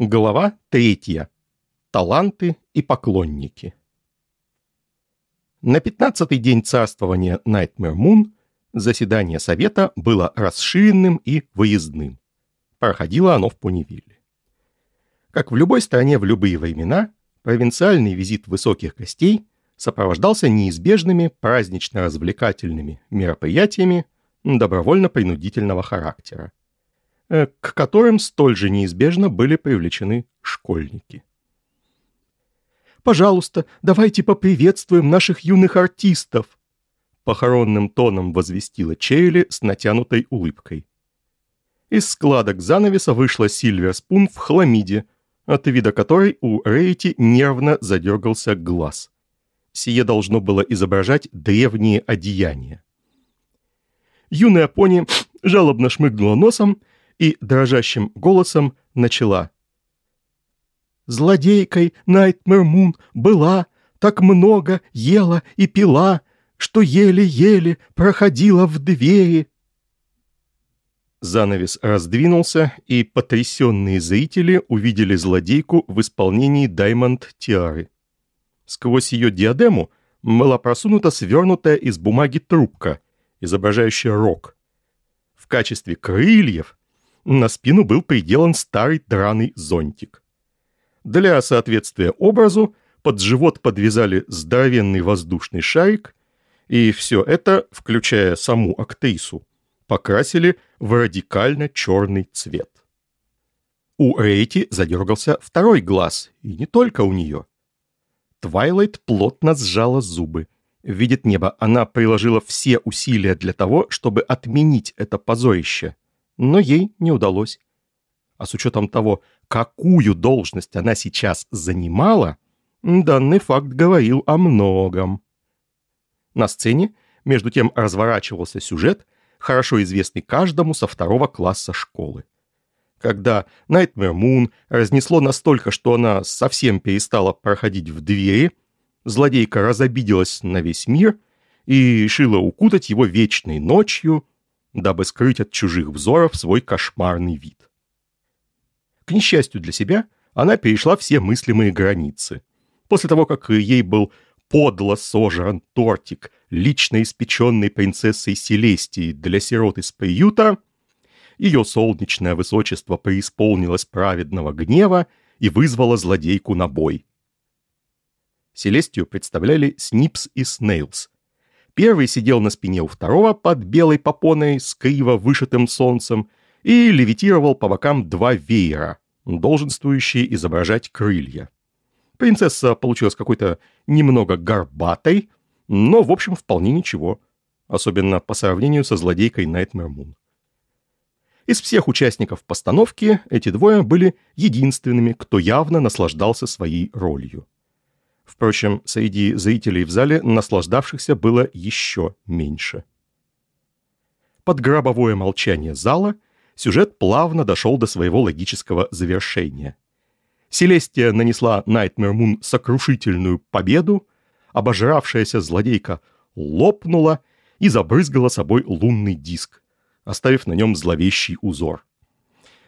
Глава третья. Таланты и поклонники. На пятнадцатый день царствования Nightmare Moon заседание совета было расширенным и выездным. Проходило оно в Поневилле. Как в любой стране в любые времена, провинциальный визит высоких гостей сопровождался неизбежными празднично-развлекательными мероприятиями добровольно-принудительного характера – Э, к которым столь же неизбежно были привлечены школьники. «Пожалуйста, давайте поприветствуем наших юных артистов!» Похоронным тоном возвестила Чейли с натянутой улыбкой. Из складок занавеса вышла Сильвер Спун в хламиде, от вида которой у Рейти нервно задергался глаз. Сие должно было изображать древние одеяния. Юная пони жалобно шмыгнула носом и дрожащим голосом начала. «Злодейкой Найтмэр Мун была, так много ела и пила, что еле-еле проходила в двери». Занавес раздвинулся, и потрясенные зрители увидели злодейку в исполнении Даймонд Тиары. Сквозь ее диадему была просунута свернутая из бумаги трубка, изображающая рог. В качестве крыльев на спину был приделан старый драный зонтик. Для соответствия образу под живот подвязали здоровенный воздушный шарик, и все это, включая саму актрису, покрасили в радикально черный цвет. У Рейти задергался второй глаз, и не только у нее. Твайлайт плотно сжала зубы. Видит небо, она приложила все усилия для того, чтобы отменить это позорище но ей не удалось. А с учетом того, какую должность она сейчас занимала, данный факт говорил о многом. На сцене, между тем, разворачивался сюжет, хорошо известный каждому со второго класса школы. Когда Найтмер Мун разнесло настолько, что она совсем перестала проходить в двери, злодейка разобиделась на весь мир и решила укутать его вечной ночью – дабы скрыть от чужих взоров свой кошмарный вид. К несчастью для себя, она перешла все мыслимые границы. После того, как ей был подло сожран тортик, лично испеченный принцессой Селестии для сирот из приюта, ее солнечное высочество преисполнилось праведного гнева и вызвало злодейку на бой. Селестию представляли Снипс и Снейлс, Первый сидел на спине у второго под белой попоной с криво вышитым солнцем и левитировал по бокам два веера, долженствующие изображать крылья. Принцесса получилась какой-то немного горбатой, но, в общем, вполне ничего, особенно по сравнению со злодейкой Найтмер Мун. Из всех участников постановки эти двое были единственными, кто явно наслаждался своей ролью. Впрочем, среди зрителей в зале наслаждавшихся было еще меньше. Под гробовое молчание зала сюжет плавно дошел до своего логического завершения. Селестия нанесла Найтмер Мун сокрушительную победу, обожравшаяся злодейка лопнула и забрызгала собой лунный диск, оставив на нем зловещий узор.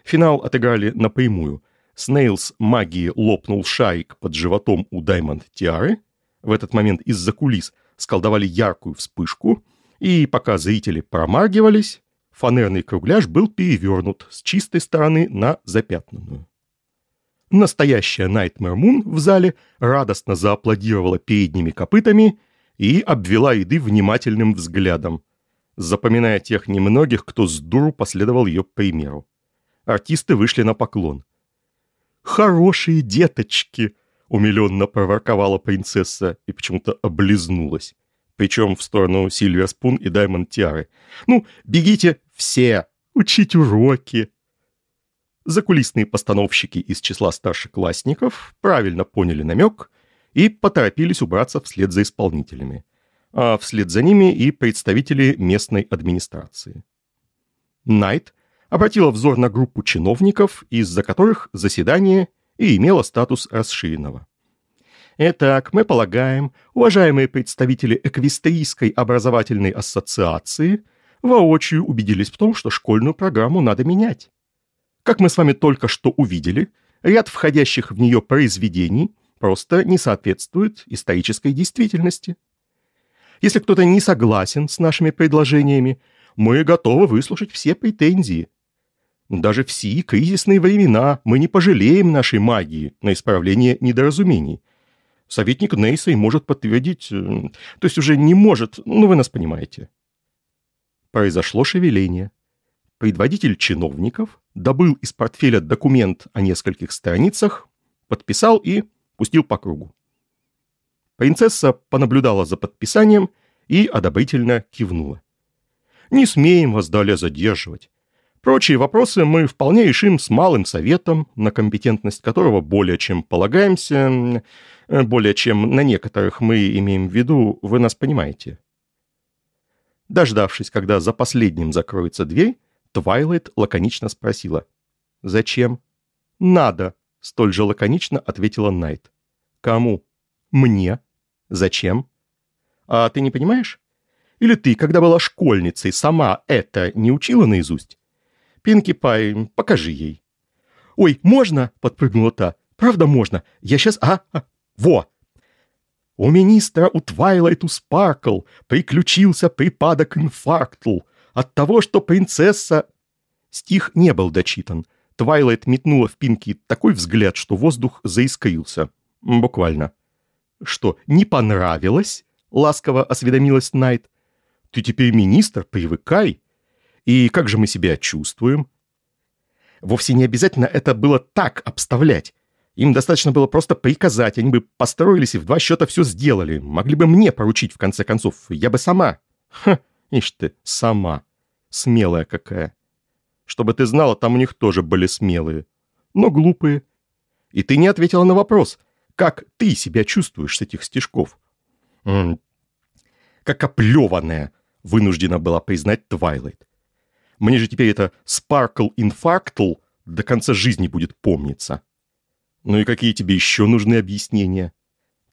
Финал отыграли напрямую – Снейлс магии лопнул шарик под животом у Даймонд Тиары. В этот момент из-за кулис сколдовали яркую вспышку, и пока зрители промаргивались, фанерный кругляш был перевернут с чистой стороны на запятнанную. Настоящая Найтмэр Мун в зале радостно зааплодировала передними копытами и обвела еды внимательным взглядом, запоминая тех немногих, кто с дуру последовал ее примеру. Артисты вышли на поклон хорошие деточки!» — умиленно проворковала принцесса и почему-то облизнулась. Причем в сторону Сильвер Спун и Даймонд Тиары. «Ну, бегите все! Учить уроки!» Закулисные постановщики из числа старшеклассников правильно поняли намек и поторопились убраться вслед за исполнителями, а вслед за ними и представители местной администрации. Найт обратила взор на группу чиновников, из-за которых заседание и имело статус расширенного. Итак, мы полагаем, уважаемые представители Эквестрийской образовательной ассоциации воочию убедились в том, что школьную программу надо менять. Как мы с вами только что увидели, ряд входящих в нее произведений просто не соответствует исторической действительности. Если кто-то не согласен с нашими предложениями, мы готовы выслушать все претензии, даже в сии кризисные времена мы не пожалеем нашей магии на исправление недоразумений. Советник Нейсей может подтвердить... Э, то есть уже не может, ну вы нас понимаете. Произошло шевеление. Предводитель чиновников добыл из портфеля документ о нескольких страницах, подписал и пустил по кругу. Принцесса понаблюдала за подписанием и одобрительно кивнула. «Не смеем вас далее задерживать. Прочие вопросы мы вполне решим с малым советом, на компетентность которого более чем полагаемся, э, более чем на некоторых мы имеем в виду, вы нас понимаете. Дождавшись, когда за последним закроется дверь, Твайлайт лаконично спросила. «Зачем?» «Надо», — столь же лаконично ответила Найт. «Кому?» «Мне». «Зачем?» «А ты не понимаешь? Или ты, когда была школьницей, сама это не учила наизусть?» Пинки Пай, покажи ей». «Ой, можно?» — подпрыгнула та. «Правда можно? Я сейчас... А? а во!» У министра у Твайлайту Спаркл приключился припадок инфарктл от того, что принцесса... Стих не был дочитан. Твайлайт метнула в Пинки такой взгляд, что воздух заискрился. Буквально. «Что, не понравилось?» — ласково осведомилась Найт. «Ты теперь министр, привыкай!» И как же мы себя чувствуем? Вовсе не обязательно это было так обставлять. Им достаточно было просто приказать, они бы построились и в два счета все сделали. Могли бы мне поручить, в конце концов. Я бы сама. Ха, ишь ты, сама. Смелая какая. Чтобы ты знала, там у них тоже были смелые. Но глупые. И ты не ответила на вопрос, как ты себя чувствуешь с этих стишков. М -м -м. Как оплеванная, вынуждена была признать Твайлайт. Мне же теперь это «Sparkle Infarctal» до конца жизни будет помниться. Ну и какие тебе еще нужны объяснения?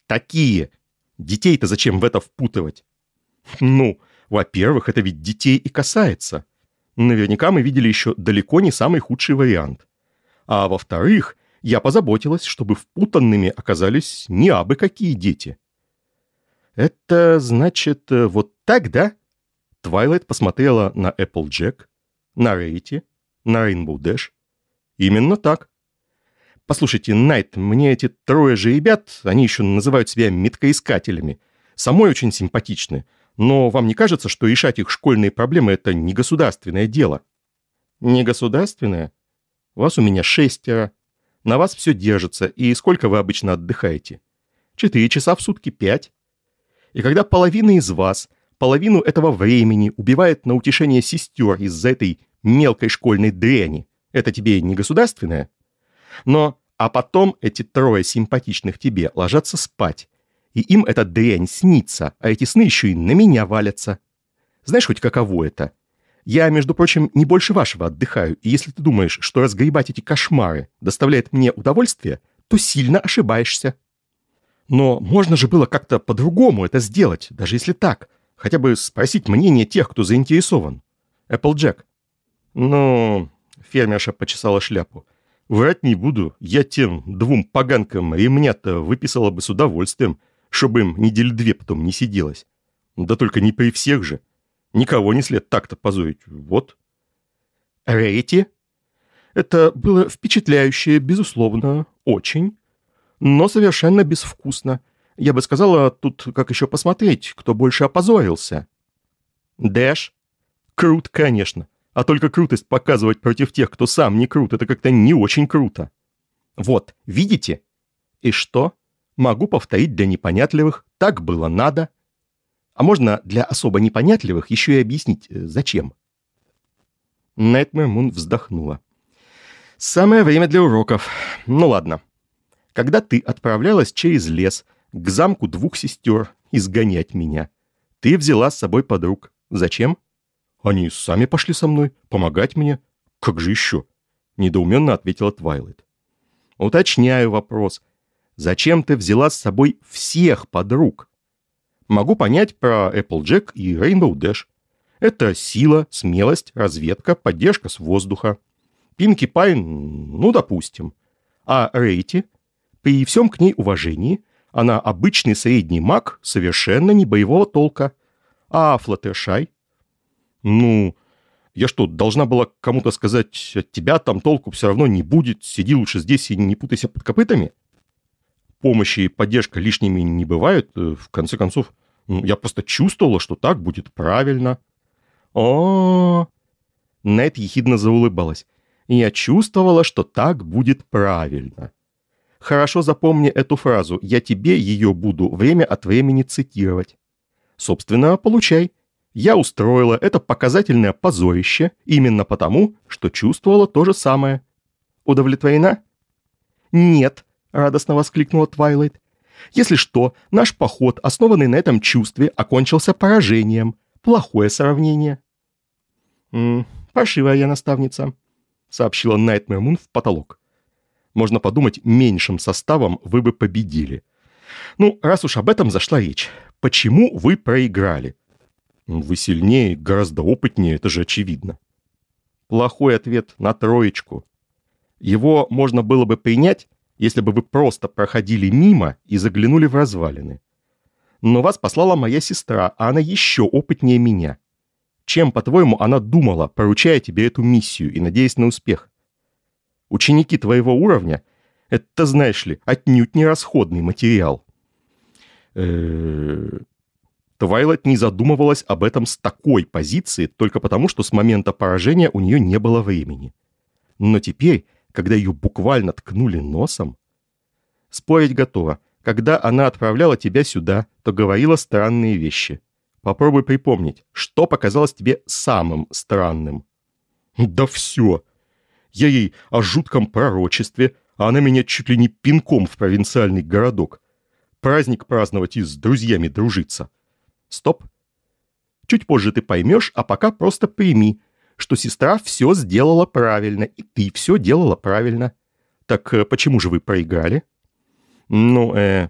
Такие! Детей-то зачем в это впутывать? Ну, во-первых, это ведь детей и касается. Наверняка мы видели еще далеко не самый худший вариант. А во-вторых, я позаботилась, чтобы впутанными оказались не абы какие дети. Это значит э, вот так, да? Твайлайт посмотрела на Applejack, на Рейте, на Rainbow Dash. Именно так. Послушайте, Найт, мне эти трое же ребят, они еще называют себя меткоискателями, самой очень симпатичны. Но вам не кажется, что решать их школьные проблемы – это не государственное дело? Не государственное? Вас у меня шестеро. На вас все держится, и сколько вы обычно отдыхаете? Четыре часа в сутки пять. И когда половина из вас половину этого времени убивает на утешение сестер из-за этой мелкой школьной дряни. Это тебе не государственное? Но, а потом эти трое симпатичных тебе ложатся спать, и им эта дрянь снится, а эти сны еще и на меня валятся. Знаешь хоть каково это? Я, между прочим, не больше вашего отдыхаю, и если ты думаешь, что разгребать эти кошмары доставляет мне удовольствие, то сильно ошибаешься. Но можно же было как-то по-другому это сделать, даже если так. Хотя бы спросить мнение тех, кто заинтересован. Эпплджек. Ну, фермерша почесала шляпу. Врать не буду, я тем двум поганкам ремня-то выписала бы с удовольствием, чтобы им недели две потом не сиделось. Да только не при всех же. Никого не след так-то позорить. Вот. Рейти? Это было впечатляюще, безусловно, очень, но совершенно безвкусно. Я бы сказала, тут как еще посмотреть, кто больше опозорился. Дэш? Крут, конечно. А только крутость показывать против тех, кто сам не крут, это как-то не очень круто. Вот, видите? И что? Могу повторить для непонятливых. Так было надо. А можно для особо непонятливых еще и объяснить, э, зачем? Найтмэр Мун вздохнула. «Самое время для уроков. Ну ладно. Когда ты отправлялась через лес, к замку двух сестер, изгонять меня. Ты взяла с собой подруг. Зачем? Они сами пошли со мной, помогать мне. Как же еще? Недоуменно ответила Твайлайт. Уточняю вопрос. Зачем ты взяла с собой всех подруг? Могу понять про Эпплджек и Rainbow Dash. Это сила, смелость, разведка, поддержка с воздуха. Пинки Пайн, ну, допустим. А Рейти, при всем к ней уважении, она обычный средний маг, совершенно не боевого толка. А Флаттершай? Ну, я что, должна была кому-то сказать, от тебя там толку все равно не будет, сиди лучше здесь и не путайся под копытами? Помощь и поддержка лишними не бывают. Э, в конце концов, ну, я просто чувствовала, что так будет правильно. -о. Нет ехидно заулыбалась. Я чувствовала, что так будет правильно. Хорошо запомни эту фразу, я тебе ее буду время от времени цитировать. Собственно, получай. Я устроила это показательное позорище именно потому, что чувствовала то же самое. Удовлетворена? Нет, радостно воскликнула Твайлайт. Если что, наш поход, основанный на этом чувстве, окончился поражением. Плохое сравнение. «М -м, «Паршивая я наставница», — сообщила Найтмэр Мун в потолок можно подумать, меньшим составом вы бы победили. Ну, раз уж об этом зашла речь, почему вы проиграли? Ну, вы сильнее, гораздо опытнее, это же очевидно. Плохой ответ на троечку. Его можно было бы принять, если бы вы просто проходили мимо и заглянули в развалины. Но вас послала моя сестра, а она еще опытнее меня. Чем, по-твоему, она думала, поручая тебе эту миссию и надеясь на успех? Ученики твоего уровня — это, знаешь ли, отнюдь не расходный материал. Твайлайт не задумывалась об этом с такой позиции только потому, что с момента поражения у нее не было времени. Но теперь, когда ее буквально ткнули носом... Спорить готова. Когда она отправляла тебя сюда, то говорила странные вещи. Попробуй припомнить, что показалось тебе самым странным. «Да все!» Я ей о жутком пророчестве, а она меня чуть ли не пинком в провинциальный городок. Праздник праздновать и с друзьями дружиться. Стоп. Чуть позже ты поймешь, а пока просто прими, что сестра все сделала правильно, и ты все делала правильно. Так э, почему же вы проиграли? Ну, э,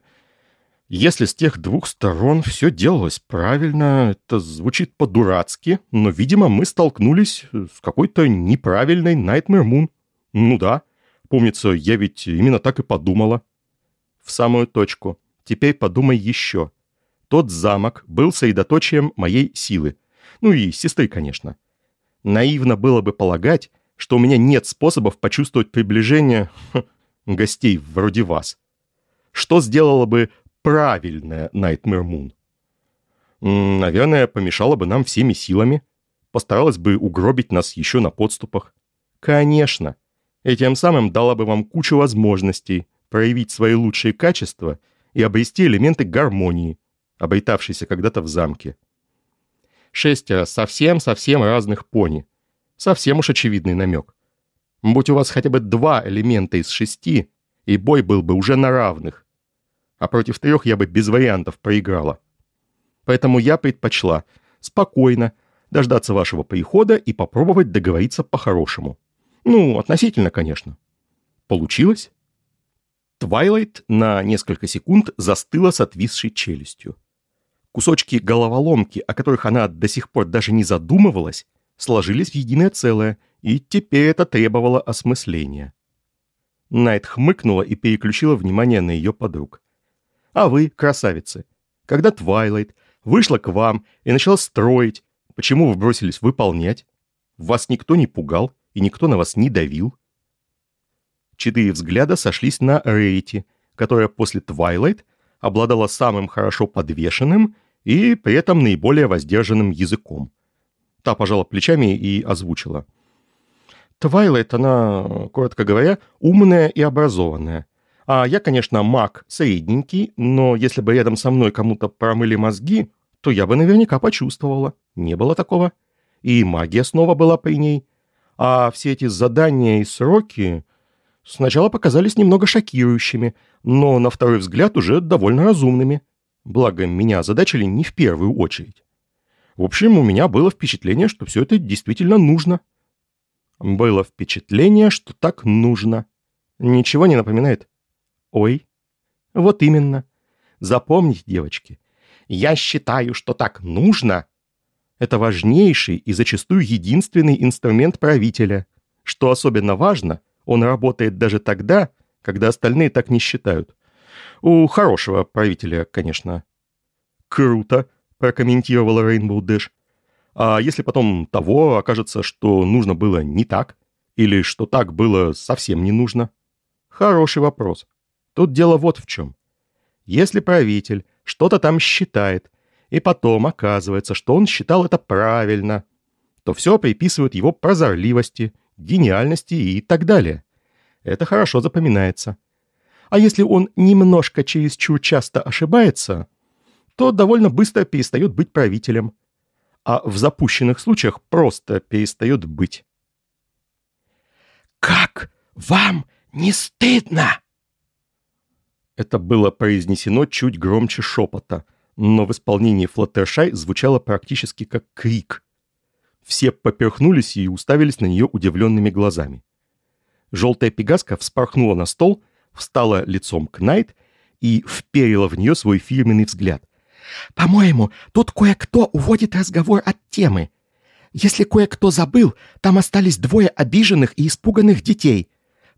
если с тех двух сторон все делалось правильно, это звучит по-дурацки, но, видимо, мы столкнулись э, с какой-то неправильной Nightmare Moon. Ну да, помнится, я ведь именно так и подумала. В самую точку. Теперь подумай еще. Тот замок был средоточием моей силы. Ну и сестры, конечно. Наивно было бы полагать, что у меня нет способов почувствовать приближение ха, хм, гостей вроде вас. Что сделала бы правильная Nightmare Moon. Наверное, помешала бы нам всеми силами. Постаралась бы угробить нас еще на подступах. Конечно. И тем самым дала бы вам кучу возможностей проявить свои лучшие качества и обрести элементы гармонии, обретавшейся когда-то в замке. Шестеро э, совсем-совсем разных пони. Совсем уж очевидный намек. Будь у вас хотя бы два элемента из шести, и бой был бы уже на равных а против трех я бы без вариантов проиграла. Поэтому я предпочла спокойно дождаться вашего прихода и попробовать договориться по-хорошему. Ну, относительно, конечно. Получилось? Твайлайт на несколько секунд застыла с отвисшей челюстью. Кусочки головоломки, о которых она до сих пор даже не задумывалась, сложились в единое целое, и теперь это требовало осмысления. Найт хмыкнула и переключила внимание на ее подруг. А вы, красавицы, когда Твайлайт вышла к вам и начала строить, почему вы бросились выполнять? Вас никто не пугал и никто на вас не давил? Четыре взгляда сошлись на Рейти, которая после Твайлайт обладала самым хорошо подвешенным и при этом наиболее воздержанным языком. Та пожала плечами и озвучила. Твайлайт, она, коротко говоря, умная и образованная. А я, конечно, маг средненький, но если бы рядом со мной кому-то промыли мозги, то я бы наверняка почувствовала. Не было такого. И магия снова была при ней. А все эти задания и сроки сначала показались немного шокирующими, но на второй взгляд уже довольно разумными. Благо, меня озадачили не в первую очередь. В общем, у меня было впечатление, что все это действительно нужно. Было впечатление, что так нужно. Ничего не напоминает? «Ой». Вот именно. Запомните, девочки, я считаю, что так нужно. Это важнейший и зачастую единственный инструмент правителя. Что особенно важно, он работает даже тогда, когда остальные так не считают. У хорошего правителя, конечно. «Круто», – прокомментировала Рейнбоу Дэш. «А если потом того окажется, что нужно было не так? Или что так было совсем не нужно?» Хороший вопрос. Тут дело вот в чем. Если правитель что-то там считает, и потом оказывается, что он считал это правильно, то все приписывают его прозорливости, гениальности и так далее. Это хорошо запоминается. А если он немножко чересчур часто ошибается, то довольно быстро перестает быть правителем. А в запущенных случаях просто перестает быть. «Как вам не стыдно?» Это было произнесено чуть громче шепота, но в исполнении Флаттершай звучало практически как крик. Все поперхнулись и уставились на нее удивленными глазами. Желтая пегаска вспорхнула на стол, встала лицом к Найт и вперила в нее свой фирменный взгляд. «По-моему, тут кое-кто уводит разговор от темы. Если кое-кто забыл, там остались двое обиженных и испуганных детей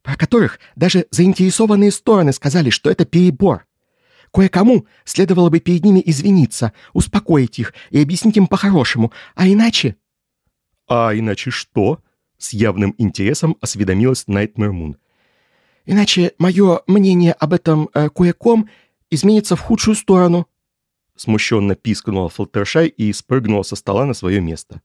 о которых даже заинтересованные стороны сказали, что это перебор. Кое-кому следовало бы перед ними извиниться, успокоить их и объяснить им по-хорошему, а иначе...» «А иначе что?» — с явным интересом осведомилась Найтмер Мун. «Иначе мое мнение об этом э, кое-ком изменится в худшую сторону», — смущенно пискнула Флаттершай и спрыгнула со стола на свое место.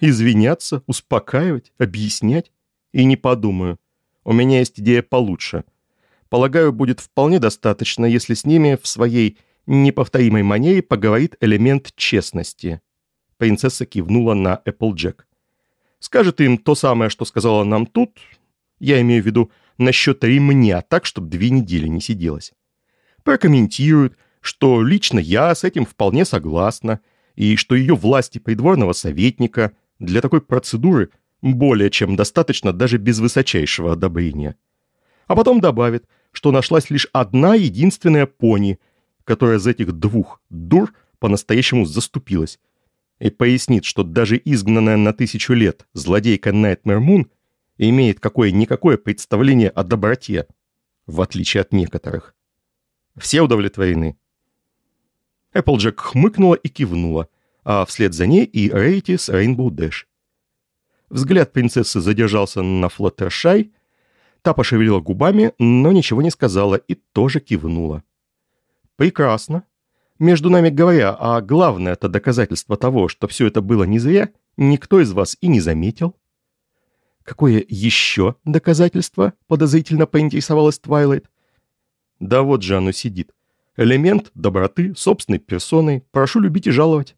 «Извиняться, успокаивать, объяснять? И не подумаю. У меня есть идея получше. Полагаю, будет вполне достаточно, если с ними в своей неповторимой манере поговорит элемент честности». Принцесса кивнула на Эпплджек. «Скажет им то самое, что сказала нам тут, я имею в виду насчет ремня, так, чтобы две недели не сиделось. Прокомментирует, что лично я с этим вполне согласна, и что ее власти придворного советника для такой процедуры более чем достаточно даже без высочайшего одобрения. А потом добавит, что нашлась лишь одна единственная пони, которая из этих двух дур по-настоящему заступилась. И пояснит, что даже изгнанная на тысячу лет злодейка Найтмер Мун имеет какое-никакое представление о доброте, в отличие от некоторых. Все удовлетворены. Эпплджек хмыкнула и кивнула, а вслед за ней и Рейти с Рейнбоу Дэш. Взгляд принцессы задержался на Флаттершай. Та пошевелила губами, но ничего не сказала и тоже кивнула. «Прекрасно. Между нами говоря, а главное это доказательство того, что все это было не зря, никто из вас и не заметил». «Какое еще доказательство?» – подозрительно поинтересовалась Твайлайт. «Да вот же оно сидит. Элемент доброты собственной персоной. Прошу любить и жаловать».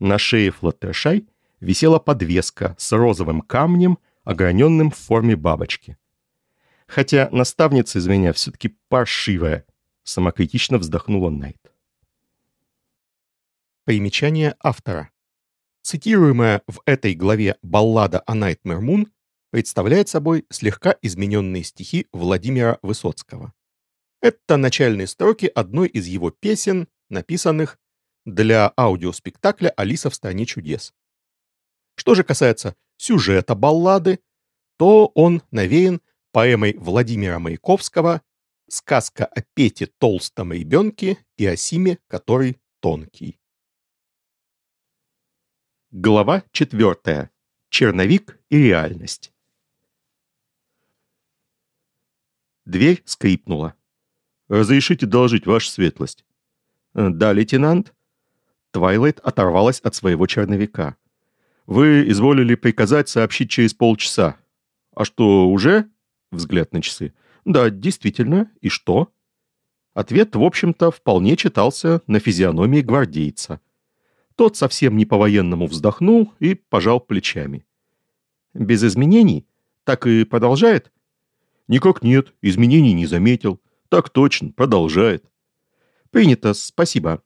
На шее Флаттершай – висела подвеска с розовым камнем, ограненным в форме бабочки. Хотя наставница из меня все-таки паршивая, самокритично вздохнула Найт. Примечание автора. Цитируемая в этой главе баллада о Nightmare Moon представляет собой слегка измененные стихи Владимира Высоцкого. Это начальные строки одной из его песен, написанных для аудиоспектакля «Алиса в стране чудес», что же касается сюжета баллады, то он навеян поэмой Владимира Маяковского «Сказка о Пете толстом ребенке и о Симе, который тонкий». Глава четвертая. Черновик и реальность. Дверь скрипнула. «Разрешите доложить, ваша светлость». «Да, лейтенант». Твайлайт оторвалась от своего черновика. Вы изволили приказать сообщить через полчаса. А что, уже? Взгляд на часы. Да, действительно. И что? Ответ, в общем-то, вполне читался на физиономии гвардейца. Тот совсем не по-военному вздохнул и пожал плечами. Без изменений? Так и продолжает? Никак нет, изменений не заметил. Так точно, продолжает. Принято, спасибо.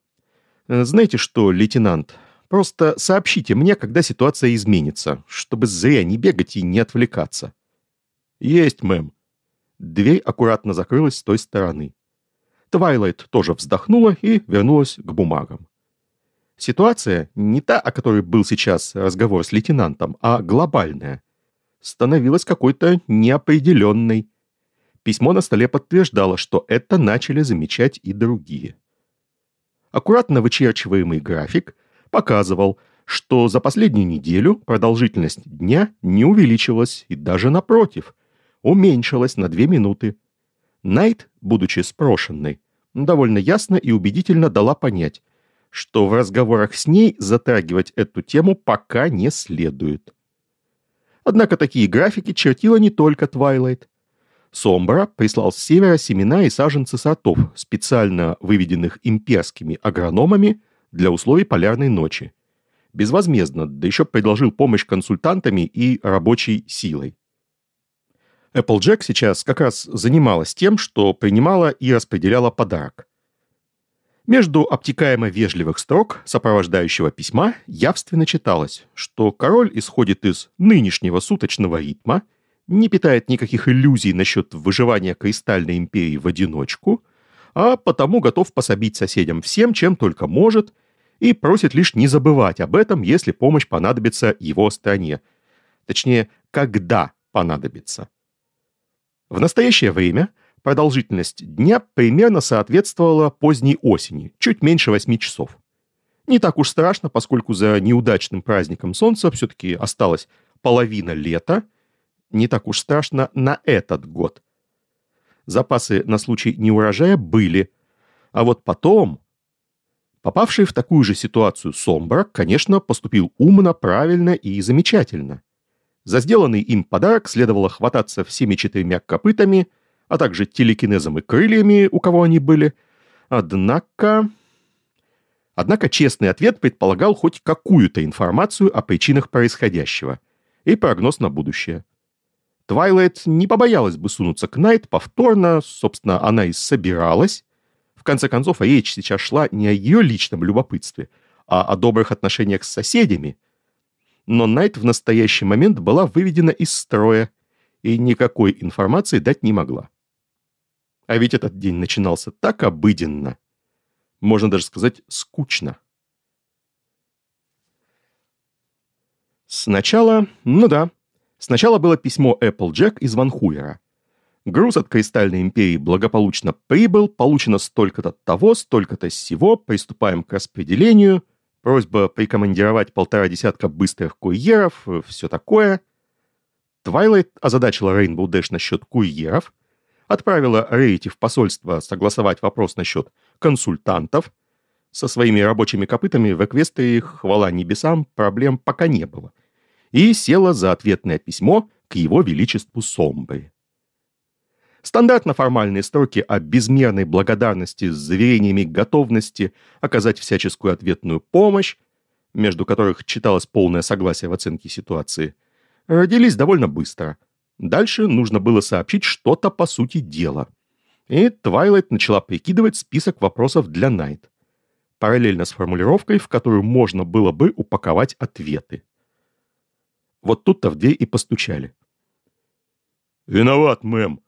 Знаете что, лейтенант, Просто сообщите мне, когда ситуация изменится, чтобы зря не бегать и не отвлекаться». «Есть, мэм». Дверь аккуратно закрылась с той стороны. Твайлайт тоже вздохнула и вернулась к бумагам. Ситуация не та, о которой был сейчас разговор с лейтенантом, а глобальная. Становилась какой-то неопределенной. Письмо на столе подтверждало, что это начали замечать и другие. Аккуратно вычерчиваемый график показывал, что за последнюю неделю продолжительность дня не увеличилась и даже напротив, уменьшилась на две минуты. Найт, будучи спрошенной, довольно ясно и убедительно дала понять, что в разговорах с ней затрагивать эту тему пока не следует. Однако такие графики чертила не только Твайлайт. Сомбра прислал с севера семена и саженцы сортов, специально выведенных имперскими агрономами для условий полярной ночи. Безвозмездно, да еще предложил помощь консультантами и рабочей силой. Applejack сейчас как раз занималась тем, что принимала и распределяла подарок. Между обтекаемо вежливых строк сопровождающего письма явственно читалось, что король исходит из нынешнего суточного ритма, не питает никаких иллюзий насчет выживания Кристальной империи в одиночку – а потому готов пособить соседям всем, чем только может, и просит лишь не забывать об этом, если помощь понадобится его стране. Точнее, когда понадобится. В настоящее время продолжительность дня примерно соответствовала поздней осени, чуть меньше 8 часов. Не так уж страшно, поскольку за неудачным праздником солнца все-таки осталась половина лета. Не так уж страшно на этот год – запасы на случай неурожая были. А вот потом... Попавший в такую же ситуацию Сомбра, конечно, поступил умно, правильно и замечательно. За сделанный им подарок следовало хвататься всеми четырьмя копытами, а также телекинезом и крыльями, у кого они были. Однако... Однако честный ответ предполагал хоть какую-то информацию о причинах происходящего и прогноз на будущее. Твайлайт не побоялась бы сунуться к Найт повторно, собственно, она и собиралась. В конце концов, а речь сейчас шла не о ее личном любопытстве, а о добрых отношениях с соседями. Но Найт в настоящий момент была выведена из строя и никакой информации дать не могла. А ведь этот день начинался так обыденно. Можно даже сказать, скучно. Сначала, ну да, Сначала было письмо Applejack из Ванхуера. Груз от Кристальной империи благополучно прибыл, получено столько-то того, столько-то всего. приступаем к распределению, просьба прикомандировать полтора десятка быстрых курьеров, э, все такое. Твайлайт озадачила Rainbow Dash насчет курьеров, отправила Рейти в посольство согласовать вопрос насчет консультантов. Со своими рабочими копытами в Эквестрии, хвала небесам, проблем пока не было и села за ответное письмо к его величеству Сомбре. Стандартно формальные строки о безмерной благодарности с заверениями готовности оказать всяческую ответную помощь, между которых читалось полное согласие в оценке ситуации, родились довольно быстро. Дальше нужно было сообщить что-то по сути дела. И Твайлайт начала прикидывать список вопросов для Найт, параллельно с формулировкой, в которую можно было бы упаковать ответы. Вот тут-то в дверь и постучали. «Виноват, мэм!»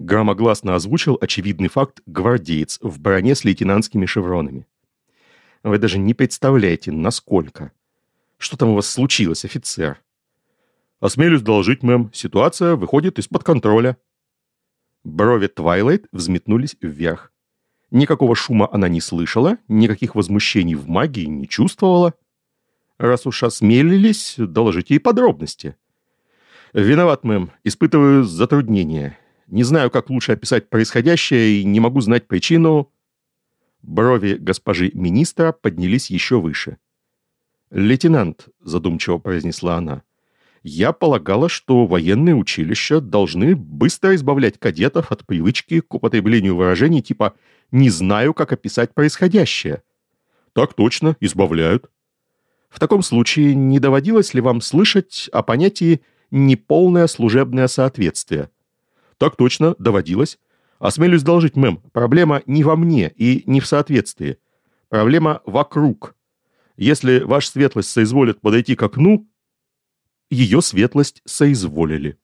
Громогласно озвучил очевидный факт гвардеец в броне с лейтенантскими шевронами. «Вы даже не представляете, насколько!» «Что там у вас случилось, офицер?» «Осмелюсь доложить, мэм, ситуация выходит из-под контроля». Брови Твайлайт взметнулись вверх. Никакого шума она не слышала, никаких возмущений в магии не чувствовала раз уж осмелились, доложите и подробности. Виноват, мэм, испытываю затруднения. Не знаю, как лучше описать происходящее и не могу знать причину... Брови госпожи министра поднялись еще выше. «Лейтенант», — задумчиво произнесла она, — «я полагала, что военные училища должны быстро избавлять кадетов от привычки к употреблению выражений типа «не знаю, как описать происходящее». «Так точно, избавляют», в таком случае не доводилось ли вам слышать о понятии «неполное служебное соответствие»? Так точно, доводилось. Осмелюсь доложить, мэм, проблема не во мне и не в соответствии. Проблема вокруг. Если ваша светлость соизволит подойти к окну, ее светлость соизволили.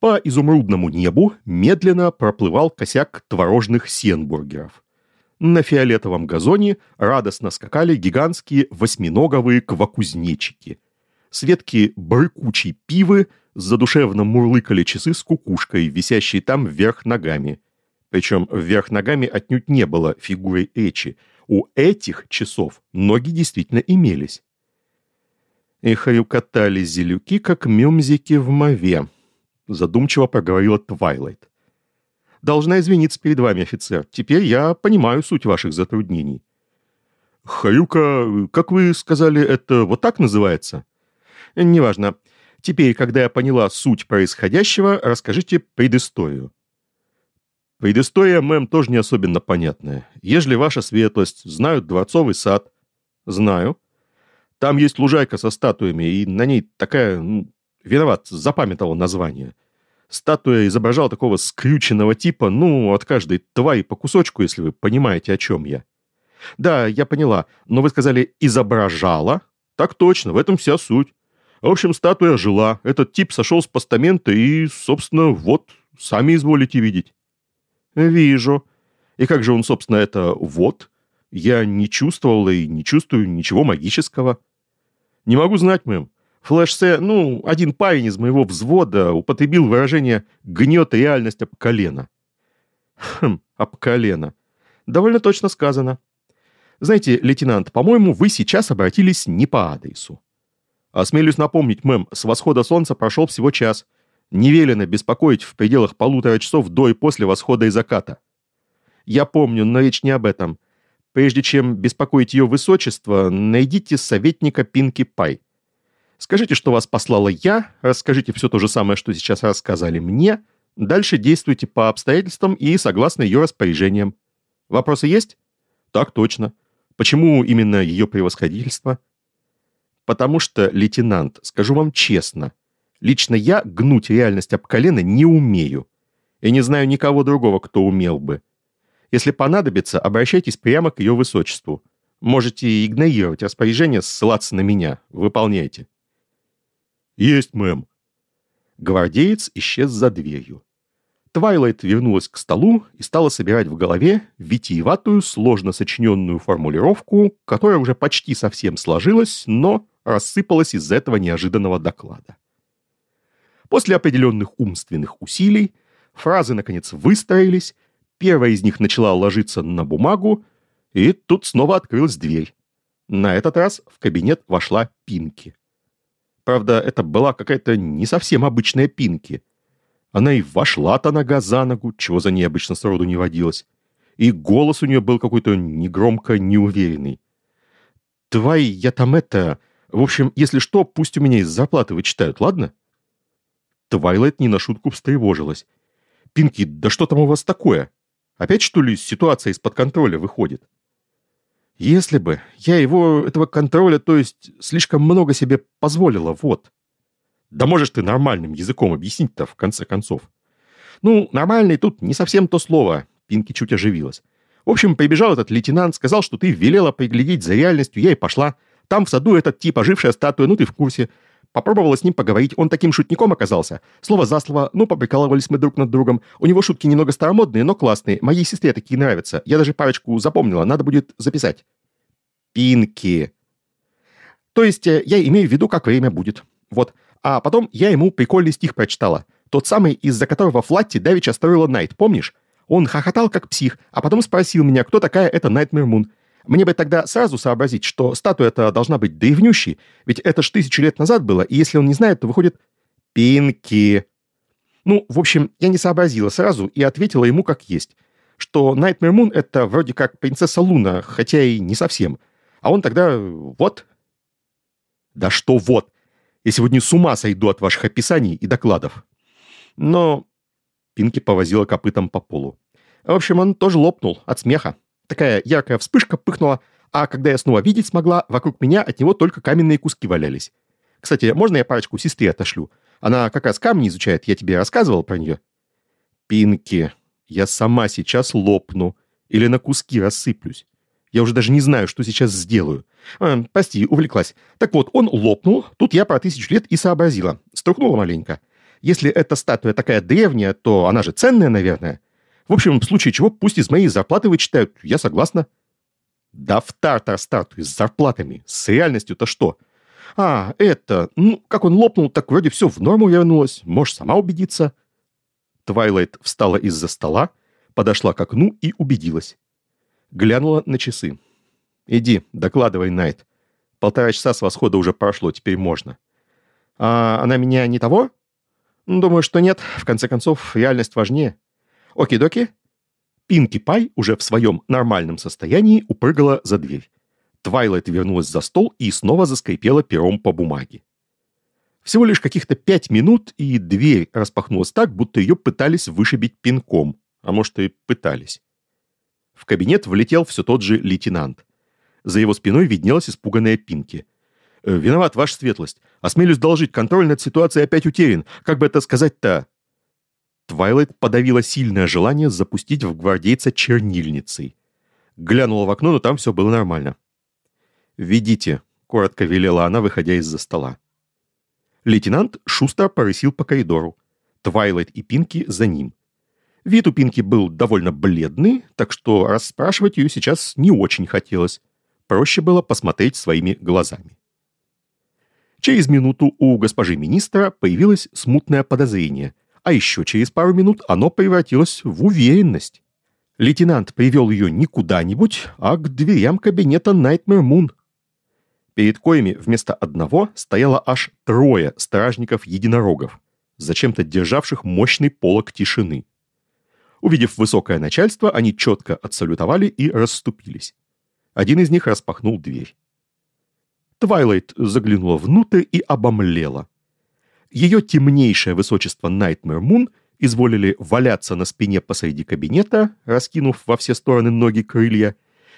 По изумрудному небу медленно проплывал косяк творожных сенбургеров на фиолетовом газоне радостно скакали гигантские восьминоговые квакузнечики. Светки брыкучей пивы задушевно мурлыкали часы с кукушкой, висящей там вверх ногами. Причем вверх ногами отнюдь не было фигуры Эчи. У этих часов ноги действительно имелись. И хрюкотали зелюки, как мюмзики в мове, задумчиво проговорила Твайлайт должна извиниться перед вами, офицер. Теперь я понимаю суть ваших затруднений». «Хаюка, как вы сказали, это вот так называется?» «Неважно. Теперь, когда я поняла суть происходящего, расскажите предысторию». «Предыстория, мэм, тоже не особенно понятная. Ежели ваша светлость знают дворцовый сад?» «Знаю. Там есть лужайка со статуями, и на ней такая... Ну, виноват, запамятовал название». Статуя изображала такого скрюченного типа, ну, от каждой твари по кусочку, если вы понимаете, о чем я. Да, я поняла, но вы сказали «изображала». Так точно, в этом вся суть. В общем, статуя жила, этот тип сошел с постамента и, собственно, вот, сами изволите видеть. Вижу. И как же он, собственно, это «вот»? Я не чувствовал и не чувствую ничего магического. Не могу знать, мэм. Флэшсе, ну, один парень из моего взвода употребил выражение «гнет реальность об колено». Хм, об колено. Довольно точно сказано. Знаете, лейтенант, по-моему, вы сейчас обратились не по адресу. Осмелюсь напомнить, мэм, с восхода солнца прошел всего час. Не велено беспокоить в пределах полутора часов до и после восхода и заката. Я помню, но речь не об этом. Прежде чем беспокоить ее высочество, найдите советника Пинки Пай. Скажите, что вас послала я, расскажите все то же самое, что сейчас рассказали мне, дальше действуйте по обстоятельствам и согласно ее распоряжениям. Вопросы есть? Так точно. Почему именно ее превосходительство? Потому что, лейтенант, скажу вам честно, лично я гнуть реальность об колено не умею. И не знаю никого другого, кто умел бы. Если понадобится, обращайтесь прямо к ее высочеству. Можете игнорировать распоряжение, ссылаться на меня. Выполняйте. «Есть, мэм». Гвардеец исчез за дверью. Твайлайт вернулась к столу и стала собирать в голове витиеватую, сложно сочиненную формулировку, которая уже почти совсем сложилась, но рассыпалась из за этого неожиданного доклада. После определенных умственных усилий фразы, наконец, выстроились, первая из них начала ложиться на бумагу, и тут снова открылась дверь. На этот раз в кабинет вошла Пинки. Правда, это была какая-то не совсем обычная Пинки. Она и вошла-то нога за ногу, чего за ней обычно сроду не водилось. И голос у нее был какой-то негромко неуверенный. «Твои, я там это... В общем, если что, пусть у меня из зарплаты вычитают, ладно?» Твайлайт не на шутку встревожилась. «Пинки, да что там у вас такое? Опять, что ли, ситуация из-под контроля выходит?» Если бы я его, этого контроля, то есть слишком много себе позволила, вот. Да можешь ты нормальным языком объяснить-то, в конце концов. Ну, нормальный тут не совсем то слово. Пинки чуть оживилась. В общем, прибежал этот лейтенант, сказал, что ты велела приглядеть за реальностью, я и пошла. Там в саду этот тип, ожившая статуя, ну ты в курсе. Попробовала с ним поговорить, он таким шутником оказался. Слово за слово, ну, поприкалывались мы друг над другом. У него шутки немного старомодные, но классные. Моей сестре такие нравятся. Я даже парочку запомнила, надо будет записать. Пинки. То есть э, я имею в виду, как время будет. Вот. А потом я ему прикольный стих прочитала. Тот самый, из-за которого Флатти Давича строила Найт, помнишь? Он хохотал как псих, а потом спросил меня, кто такая эта Найт Мермун. Мне бы тогда сразу сообразить, что статуя-то должна быть древнющей, ведь это ж тысячи лет назад было, и если он не знает, то выходит «Пинки». Ну, в общем, я не сообразила сразу и ответила ему как есть, что Nightmare Moon — это вроде как принцесса Луна, хотя и не совсем. А он тогда «Вот». Да что «вот»? Я сегодня с ума сойду от ваших описаний и докладов. Но Пинки повозила копытом по полу. В общем, он тоже лопнул от смеха. Такая яркая вспышка пыхнула, а когда я снова видеть смогла, вокруг меня от него только каменные куски валялись. Кстати, можно я парочку сестре отошлю? Она как раз камни изучает, я тебе рассказывал про нее. Пинки, я сама сейчас лопну или на куски рассыплюсь. Я уже даже не знаю, что сейчас сделаю. А, прости, увлеклась. Так вот, он лопнул, тут я про тысячу лет и сообразила. Струхнула маленько. Если эта статуя такая древняя, то она же ценная, наверное. В общем, в случае чего, пусть из моей зарплаты вычитают, я согласна. Да в тартар-старту с зарплатами, с реальностью-то что? А, это, ну, как он лопнул, так вроде все в норму вернулось, можешь сама убедиться. Твайлайт встала из-за стола, подошла к окну и убедилась. Глянула на часы. «Иди, докладывай, Найт. Полтора часа с восхода уже прошло, теперь можно». «А она меня не того?» «Думаю, что нет. В конце концов, реальность важнее». Оки-доки. Пинки Пай уже в своем нормальном состоянии упрыгала за дверь. Твайлайт вернулась за стол и снова заскрипела пером по бумаге. Всего лишь каких-то пять минут, и дверь распахнулась так, будто ее пытались вышибить пинком. А может, и пытались. В кабинет влетел все тот же лейтенант. За его спиной виднелась испуганная Пинки. «Э, «Виноват, ваша светлость. Осмелюсь а доложить, контроль над ситуацией опять утерян. Как бы это сказать-то?» Твайлайт подавила сильное желание запустить в гвардейца чернильницей. Глянула в окно, но там все было нормально. «Ведите», — коротко велела она, выходя из-за стола. Лейтенант шустро порысил по коридору. Твайлайт и Пинки за ним. Вид у Пинки был довольно бледный, так что расспрашивать ее сейчас не очень хотелось. Проще было посмотреть своими глазами. Через минуту у госпожи министра появилось смутное подозрение, а еще через пару минут оно превратилось в уверенность. Лейтенант привел ее не куда-нибудь, а к дверям кабинета Nightmare Moon. Перед коями вместо одного стояло аж трое стражников-единорогов, зачем-то державших мощный полог тишины. Увидев высокое начальство, они четко отсалютовали и расступились. Один из них распахнул дверь. Твайлайт заглянула внутрь и обомлела. Ее темнейшее высочество Nightmare Moon изволили валяться на спине посреди кабинета, раскинув во все стороны ноги крылья,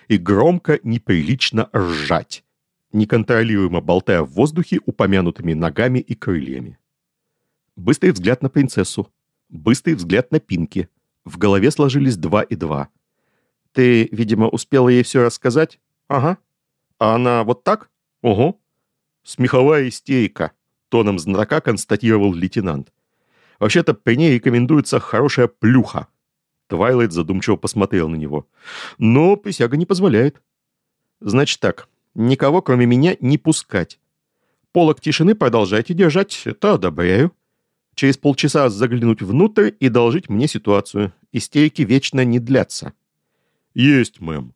и громко, неприлично ржать, неконтролируемо болтая в воздухе упомянутыми ногами и крыльями. Быстрый взгляд на принцессу, быстрый взгляд на Пинки. В голове сложились два и два. «Ты, видимо, успела ей все рассказать?» «Ага». «А она вот так?» «Угу». «Смеховая истерика», тоном знатока констатировал лейтенант. «Вообще-то при ней рекомендуется хорошая плюха». Твайлайт задумчиво посмотрел на него. «Но присяга не позволяет». «Значит так, никого, кроме меня, не пускать. Полок тишины продолжайте держать, это одобряю. Через полчаса заглянуть внутрь и доложить мне ситуацию. Истерики вечно не длятся». «Есть, мэм»,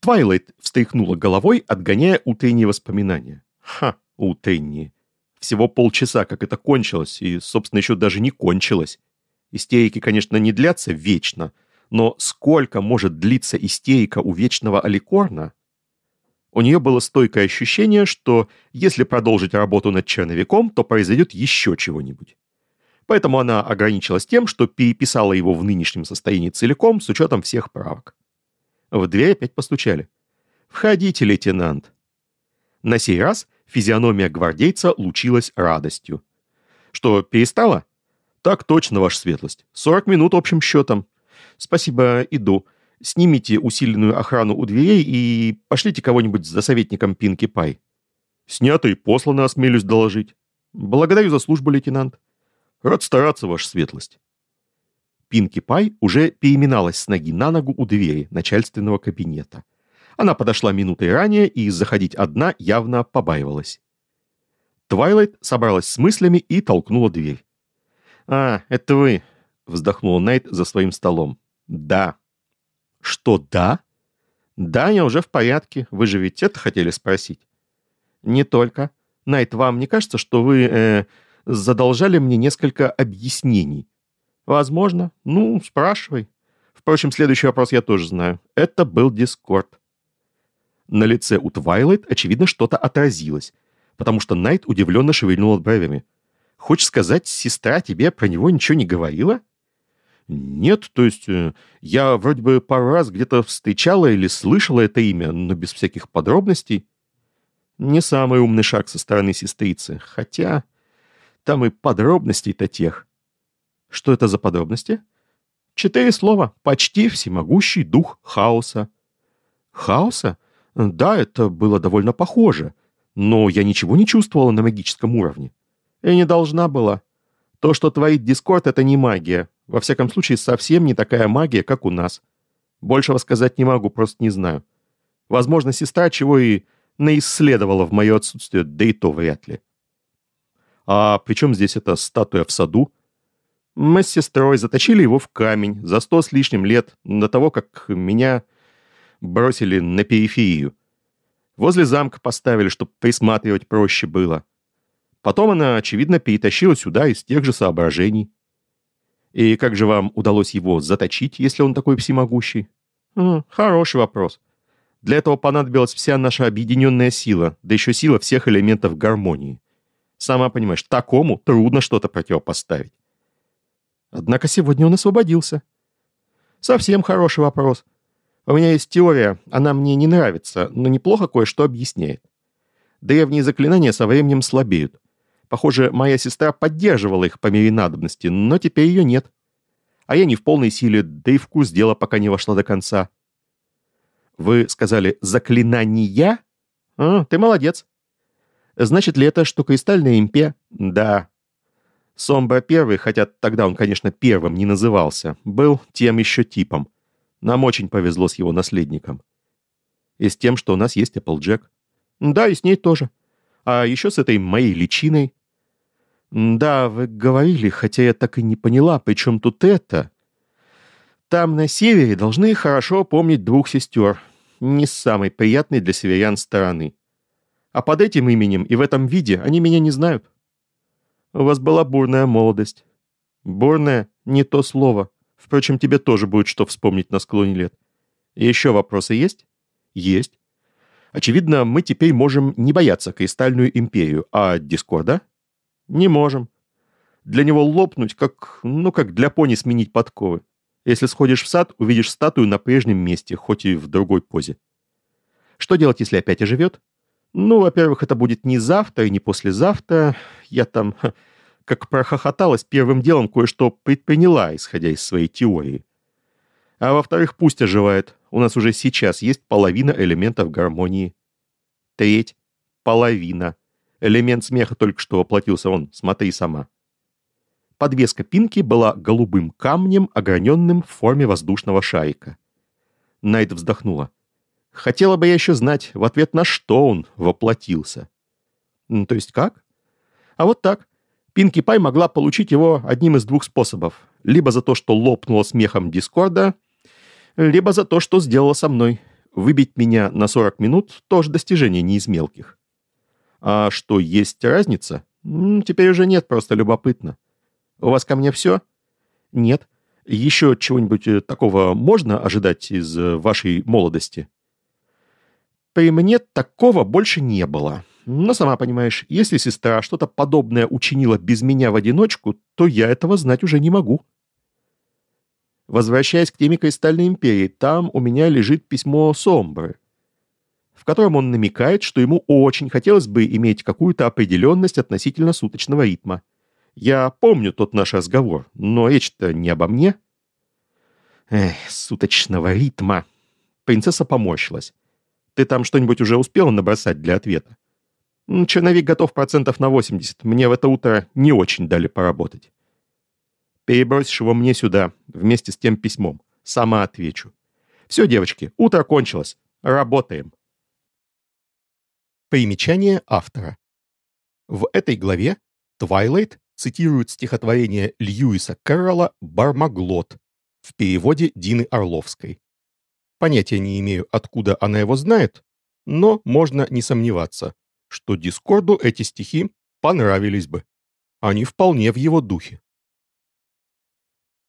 Твайлайт встряхнула головой, отгоняя утренние воспоминания. Ха, утренние. Всего полчаса, как это кончилось, и, собственно, еще даже не кончилось. Истерики, конечно, не длятся вечно, но сколько может длиться истерика у вечного Аликорна? У нее было стойкое ощущение, что если продолжить работу над черновиком, то произойдет еще чего-нибудь. Поэтому она ограничилась тем, что переписала его в нынешнем состоянии целиком с учетом всех правок. В дверь опять постучали. «Входите, лейтенант!» На сей раз физиономия гвардейца лучилась радостью. «Что, перестала?» «Так точно, ваша светлость. Сорок минут общим счетом». «Спасибо, иду. Снимите усиленную охрану у дверей и пошлите кого-нибудь за советником Пинки Пай». «Снято и послано, осмелюсь доложить». «Благодарю за службу, лейтенант». «Рад стараться, ваша светлость». Пинки Пай уже переминалась с ноги на ногу у двери начальственного кабинета. Она подошла минутой ранее и заходить одна явно побаивалась. Твайлайт собралась с мыслями и толкнула дверь. «А, это вы», — вздохнула Найт за своим столом. «Да». «Что «да»?» «Да, я уже в порядке. Вы же ведь это хотели спросить?» «Не только. Найт, вам не кажется, что вы э, задолжали мне несколько объяснений?» Возможно. Ну, спрашивай. Впрочем, следующий вопрос я тоже знаю. Это был Дискорд. На лице у Твайлайт, очевидно, что-то отразилось, потому что Найт удивленно шевельнула бровями. «Хочешь сказать, сестра тебе про него ничего не говорила?» «Нет, то есть э, я вроде бы пару раз где-то встречала или слышала это имя, но без всяких подробностей». Не самый умный шаг со стороны сестрицы, хотя там и подробностей-то тех. Что это за подробности? Четыре слова. Почти всемогущий дух хаоса. Хаоса? Да, это было довольно похоже. Но я ничего не чувствовала на магическом уровне. И не должна была. То, что творит Дискорд, это не магия. Во всяком случае, совсем не такая магия, как у нас. Большего сказать не могу, просто не знаю. Возможно, сестра чего и наисследовала в мое отсутствие, да и то вряд ли. А при чем здесь эта статуя в саду, мы с сестрой заточили его в камень за сто с лишним лет до того, как меня бросили на периферию. Возле замка поставили, чтобы присматривать проще было. Потом она, очевидно, перетащила сюда из тех же соображений. И как же вам удалось его заточить, если он такой всемогущий? Хм, хороший вопрос. Для этого понадобилась вся наша объединенная сила, да еще сила всех элементов гармонии. Сама понимаешь, такому трудно что-то противопоставить. Однако сегодня он освободился. Совсем хороший вопрос. У меня есть теория, она мне не нравится, но неплохо кое-что объясняет. Древние заклинания со временем слабеют. Похоже, моя сестра поддерживала их по мере надобности, но теперь ее нет. А я не в полной силе, да и вкус дела пока не вошла до конца. Вы сказали «заклинания»? А, ты молодец. Значит ли это, что кристальная импе... Да, Сомба первый, хотя тогда он, конечно, первым не назывался, был тем еще типом. Нам очень повезло с его наследником. И с тем, что у нас есть Эпплджек. Да, и с ней тоже. А еще с этой моей личиной. Да, вы говорили, хотя я так и не поняла, при чем тут это. Там, на севере, должны хорошо помнить двух сестер. Не самой приятной для северян стороны. А под этим именем и в этом виде они меня не знают. У вас была бурная молодость». «Бурная — не то слово. Впрочем, тебе тоже будет что вспомнить на склоне лет. еще вопросы есть?» «Есть. Очевидно, мы теперь можем не бояться Кристальную империю, а Дискорда?» «Не можем. Для него лопнуть, как, ну, как для пони сменить подковы. Если сходишь в сад, увидишь статую на прежнем месте, хоть и в другой позе. Что делать, если опять оживет? Ну, во-первых, это будет не завтра и не послезавтра. Я там, как прохохоталась, первым делом кое-что предприняла, исходя из своей теории. А во-вторых, пусть оживает. У нас уже сейчас есть половина элементов гармонии. Треть. Половина. Элемент смеха только что воплотился. Вон, смотри сама. Подвеска пинки была голубым камнем, ограненным в форме воздушного шарика. Найт вздохнула. Хотела бы я еще знать, в ответ на что он воплотился. то есть как? А вот так. Пинки Пай могла получить его одним из двух способов. Либо за то, что лопнула смехом Дискорда, либо за то, что сделала со мной. Выбить меня на 40 минут – тоже достижение не из мелких. А что, есть разница? Теперь уже нет, просто любопытно. У вас ко мне все? Нет. Еще чего-нибудь э, такого можно ожидать из э, вашей молодости? При мне такого больше не было. Но сама понимаешь, если сестра что-то подобное учинила без меня в одиночку, то я этого знать уже не могу. Возвращаясь к теме Кристальной Империи, там у меня лежит письмо Сомбры, в котором он намекает, что ему очень хотелось бы иметь какую-то определенность относительно суточного ритма. Я помню тот наш разговор, но речь-то не обо мне. Эх, суточного ритма. Принцесса поморщилась. Ты там что-нибудь уже успела набросать для ответа? Черновик готов процентов на 80. Мне в это утро не очень дали поработать. Перебросишь его мне сюда, вместе с тем письмом. Сама отвечу. Все, девочки, утро кончилось. Работаем. Примечание автора. В этой главе Твайлайт цитирует стихотворение Льюиса Кэрролла «Бармаглот» в переводе Дины Орловской. Понятия не имею, откуда она его знает, но можно не сомневаться, что Дискорду эти стихи понравились бы. Они вполне в его духе.